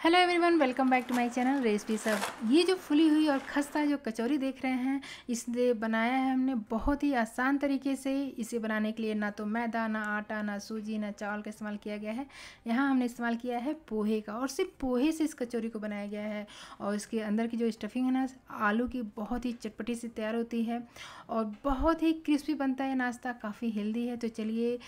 hello everyone welcome back to my channel recipe सब ये जो फुली हुई और खस्ता जो कचौरी देख रहे हैं इसलिए बनाया है हमने बहुत ही आसान तरीके से इसे बनाने के लिए ना तो मैदा ना आटा ना सूजी ना चावल का इस्तेमाल किया गया है यहाँ हमने इस्तेमाल किया है पोहे का और सिर्फ पोहे से इस कचौरी को बनाया गया है और इसके अंदर की जो स्टफिंग है ना आलू की बहुत ही चटपटी से तैयार होती है और बहुत ही क्रिस्पी बनता है नाश्ता काफ़ी हेल्दी है तो चलिए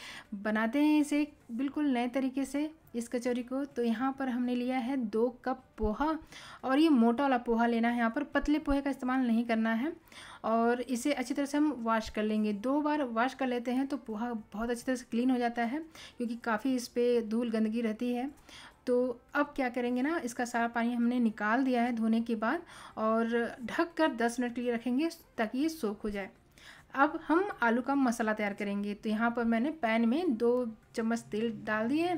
बनाते हैं इसे बिल्कुल नए तरीके से इस कचौरी को तो यहाँ पर हमने लिया है दो कप पोहा और ये मोटा वाला पोहा लेना है यहाँ पर पतले पोहे का इस्तेमाल नहीं करना है और इसे अच्छी तरह से हम वॉश कर लेंगे दो बार वॉश कर लेते हैं तो पोहा बहुत अच्छी तरह से क्लीन हो जाता है क्योंकि काफ़ी इस पर धूल गंदगी रहती है तो अब क्या करेंगे ना इसका सारा पानी हमने निकाल दिया है धोने के बाद और ढक कर दस मिनट के लिए रखेंगे ताकि ये सोख हो जाए अब हम आलू का मसाला तैयार करेंगे तो यहाँ पर मैंने पैन में दो चम्मच तेल डाल दिए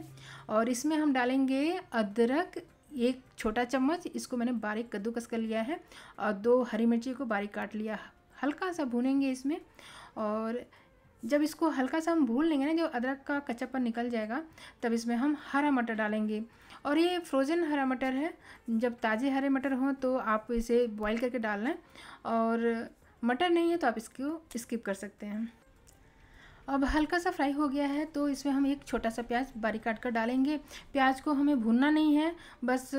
और इसमें हम डालेंगे अदरक एक छोटा चम्मच इसको मैंने बारीक कद्दूकस कर लिया है और दो हरी मिर्ची को बारीक काट लिया हल्का सा भूनेंगे इसमें और जब इसको हल्का सा हम भून लेंगे ना जो अदरक का कच्चापन निकल जाएगा तब इसमें हम हरा मटर डालेंगे और ये फ्रोज़न हरा मटर है जब ताज़े हरे मटर हों तो आप इसे बॉईल करके डाल लें और मटर नहीं है तो आप इसको स्किप कर सकते हैं अब हल्का सा फ्राई हो गया है तो इसमें हम एक छोटा सा प्याज बारीक काट कर डालेंगे प्याज को हमें भूनना नहीं है बस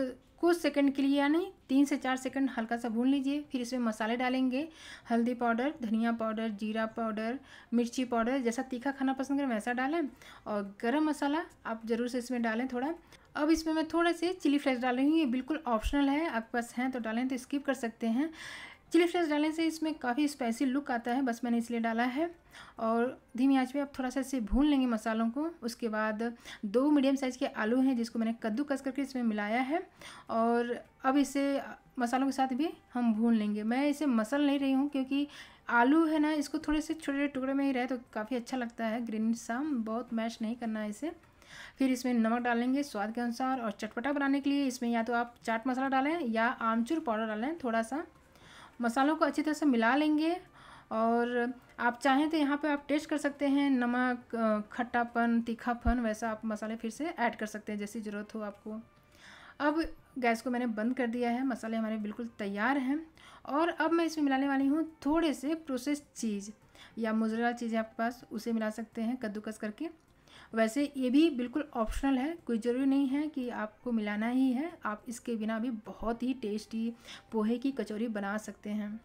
कुछ सेकंड के लिए यानी तीन से चार सेकंड हल्का सा भून लीजिए फिर इसमें मसाले डालेंगे हल्दी पाउडर धनिया पाउडर जीरा पाउडर मिर्ची पाउडर जैसा तीखा खाना पसंद करें वैसा डालें और गरम मसाला आप ज़रूर से इसमें डालें थोड़ा अब इसमें मैं थोड़े से चिली फ्लेक्स डाल रही हूँ ये बिल्कुल ऑप्शनल है आपके पास हैं तो डालें तो स्किप कर सकते हैं चिली फ्लेक्स डालने से इसमें काफ़ी स्पाइसी लुक आता है बस मैंने इसलिए डाला है और धीमी आंच पे आप थोड़ा सा इसे भून लेंगे मसालों को उसके बाद दो मीडियम साइज़ के आलू हैं जिसको मैंने कद्दू कस करके इसमें मिलाया है और अब इसे मसालों के साथ भी हम भून लेंगे मैं इसे मसल नहीं रही हूँ क्योंकि आलू है ना इसको थोड़े से छोटे छोटे टुकड़े में ही रहे तो काफ़ी अच्छा लगता है ग्रीन साम बहुत मैश नहीं करना है इसे फिर इसमें नमक डालेंगे स्वाद के अनुसार और चटपटा बनाने के लिए इसमें या तो आप चाट मसाला डालें या आमचूर पाउडर डालें थोड़ा सा मसालों को अच्छी तरह से मिला लेंगे और आप चाहें तो यहाँ पे आप टेस्ट कर सकते हैं नमक खट्टापन तीखापन वैसा आप मसाले फिर से ऐड कर सकते हैं जैसी ज़रूरत हो आपको अब गैस को मैंने बंद कर दिया है मसाले हमारे बिल्कुल तैयार हैं और अब मैं इसमें मिलाने वाली हूँ थोड़े से प्रोसेस चीज़ या मोजरेला चीज़ है आपके पास उसे मिला सकते हैं कद्दूकस करके वैसे ये भी बिल्कुल ऑप्शनल है कोई ज़रूरी नहीं है कि आपको मिलाना ही है आप इसके बिना भी बहुत ही टेस्टी पोहे की कचौरी बना सकते हैं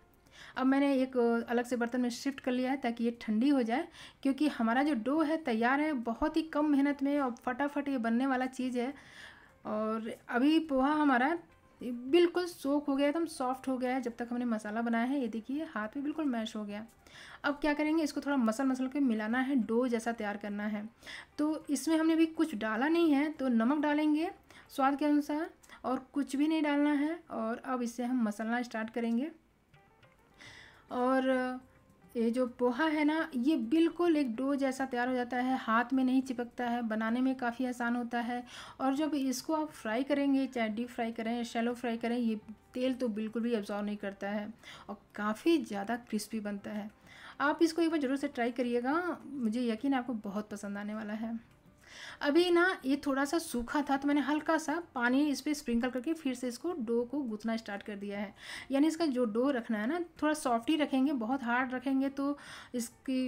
अब मैंने एक अलग से बर्तन में शिफ्ट कर लिया है ताकि ये ठंडी हो जाए क्योंकि हमारा जो डो है तैयार है बहुत ही कम मेहनत में और फटाफट ये बनने वाला चीज़ है और अभी पोहा हमारा बिल्कुल सोख हो गया एकदम सॉफ्ट हो गया है जब तक हमने मसाला बनाया है ये देखिए हाथ में बिल्कुल मैश हो गया अब क्या करेंगे इसको थोड़ा मसल मसल के मिलाना है डो जैसा तैयार करना है तो इसमें हमने अभी कुछ डाला नहीं है तो नमक डालेंगे स्वाद के अनुसार और कुछ भी नहीं डालना है और अब इसे हम मसलना स्टार्ट करेंगे और ये जो पोहा है ना ये बिल्कुल एक डो जैसा तैयार हो जाता है हाथ में नहीं चिपकता है बनाने में काफ़ी आसान होता है और जब इसको आप फ्राई करेंगे चाहे डीप फ्राई करें शैलो फ्राई करें ये तेल तो बिल्कुल भी एब्जॉर्व नहीं करता है और काफ़ी ज़्यादा क्रिस्पी बनता है आप इसको एक बार ज़रूर से ट्राई करिएगा मुझे यकीन आपको बहुत पसंद आने वाला है अभी ना ये थोड़ा सा सूखा था तो मैंने हल्का सा पानी इस पर स्प्रिंकल करके फिर से इसको डो को गूँथना स्टार्ट कर दिया है यानी इसका जो डो रखना है ना थोड़ा सॉफ्ट ही रखेंगे बहुत हार्ड रखेंगे तो इसकी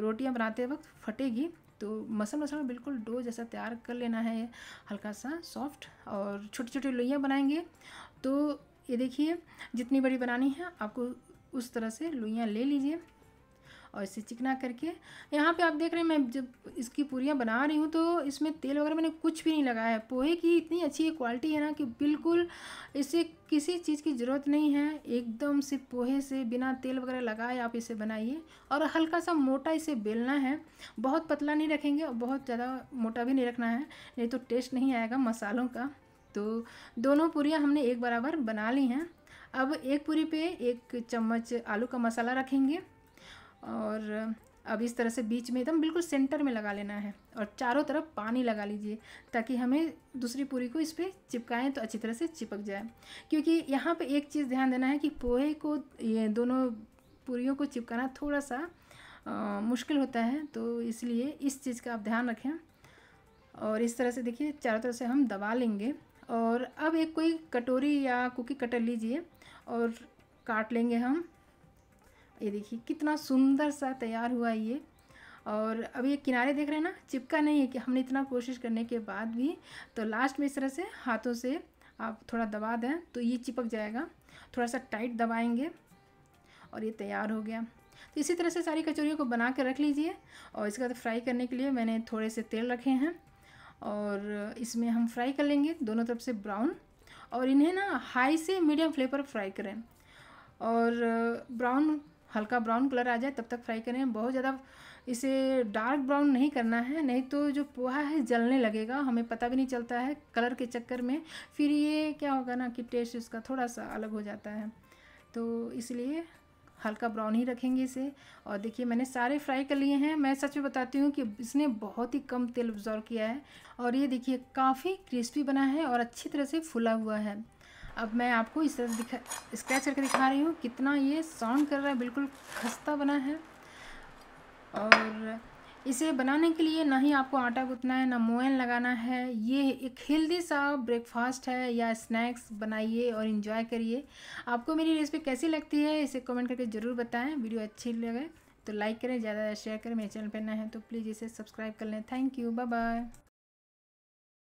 रोटियाँ बनाते वक्त फटेगी तो मसल मसल बिल्कुल डो जैसा तैयार कर लेना है हल्का सा सॉफ्ट और छोटी छोटी लोइयाँ बनाएंगे तो ये देखिए जितनी बड़ी बनानी है आपको उस तरह से लोइयाँ ले लीजिए और इसे चिकना करके यहाँ पे आप देख रहे हैं मैं जब इसकी पूरियाँ बना रही हूँ तो इसमें तेल वगैरह मैंने कुछ भी नहीं लगाया है पोहे की इतनी अच्छी क्वालिटी है ना कि बिल्कुल इसे किसी चीज़ की ज़रूरत नहीं है एकदम से पोहे से बिना तेल वगैरह लगाए आप इसे बनाइए और हल्का सा मोटा इसे बेलना है बहुत पतला नहीं रखेंगे और बहुत ज़्यादा मोटा भी नहीं रखना है नहीं तो टेस्ट नहीं आएगा मसालों का तो दोनों पूरियाँ हमने एक बराबर बना ली हैं अब एक पूरी पे एक चम्मच आलू का मसाला रखेंगे और अब इस तरह से बीच में एकदम बिल्कुल सेंटर में लगा लेना है और चारों तरफ पानी लगा लीजिए ताकि हमें दूसरी पूरी को इस पर चिपकाएँ तो अच्छी तरह से चिपक जाए क्योंकि यहाँ पे एक चीज़ ध्यान देना है कि पोहे को ये दोनों पूरियों को चिपकाना थोड़ा सा आ, मुश्किल होता है तो इसलिए इस चीज़ का आप ध्यान रखें और इस तरह से देखिए चारों तरफ से हम दबा लेंगे और अब एक कोई कटोरी या कुकी कटर लीजिए और काट लेंगे हम ये देखिए कितना सुंदर सा तैयार हुआ ये और अब ये किनारे देख रहे हैं ना चिपका नहीं है कि हमने इतना कोशिश करने के बाद भी तो लास्ट में इस तरह से हाथों से आप थोड़ा दबा दें तो ये चिपक जाएगा थोड़ा सा टाइट दबाएंगे और ये तैयार हो गया तो इसी तरह से सारी कचौरियों को बना कर रख लीजिए और इसके बाद फ्राई करने के लिए मैंने थोड़े से तेल रखे हैं और इसमें हम फ्राई कर लेंगे दोनों तरफ से ब्राउन और इन्हें ना हाई से मीडियम फ्लेम पर फ्राई करें और ब्राउन हल्का ब्राउन कलर आ जाए तब तक फ्राई करें बहुत ज़्यादा इसे डार्क ब्राउन नहीं करना है नहीं तो जो पोहा है जलने लगेगा हमें पता भी नहीं चलता है कलर के चक्कर में फिर ये क्या होगा ना कि टेस्ट इसका थोड़ा सा अलग हो जाता है तो इसलिए हल्का ब्राउन ही रखेंगे इसे और देखिए मैंने सारे फ्राई कर लिए हैं मैं सच में बताती हूँ कि इसने बहुत ही कम तेल ऑब्जॉर्व किया है और ये देखिए काफ़ी क्रिस्पी बना है और अच्छी तरह से फुला हुआ है अब मैं आपको इस तरह दिखा स्क्रैच करके दिखा रही हूँ कितना ये साउंड कर रहा है बिल्कुल खस्ता बना है और इसे बनाने के लिए ना ही आपको आटा गूँथना है ना मोयन लगाना है ये एक हेल्दी सा ब्रेकफास्ट है या स्नैक्स बनाइए और इन्जॉय करिए आपको मेरी रेसिपी कैसी लगती है इसे कमेंट करके ज़रूर बताएं वीडियो अच्छी लगे तो लाइक करें ज़्यादा शेयर करें मेरे चैनल पर नए हैं तो प्लीज़ इसे सब्सक्राइब कर लें थैंक यू बाय बाय